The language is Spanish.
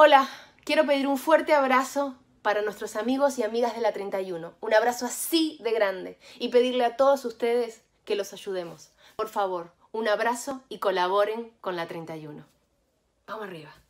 Hola, quiero pedir un fuerte abrazo para nuestros amigos y amigas de la 31. Un abrazo así de grande y pedirle a todos ustedes que los ayudemos. Por favor, un abrazo y colaboren con la 31. Vamos arriba.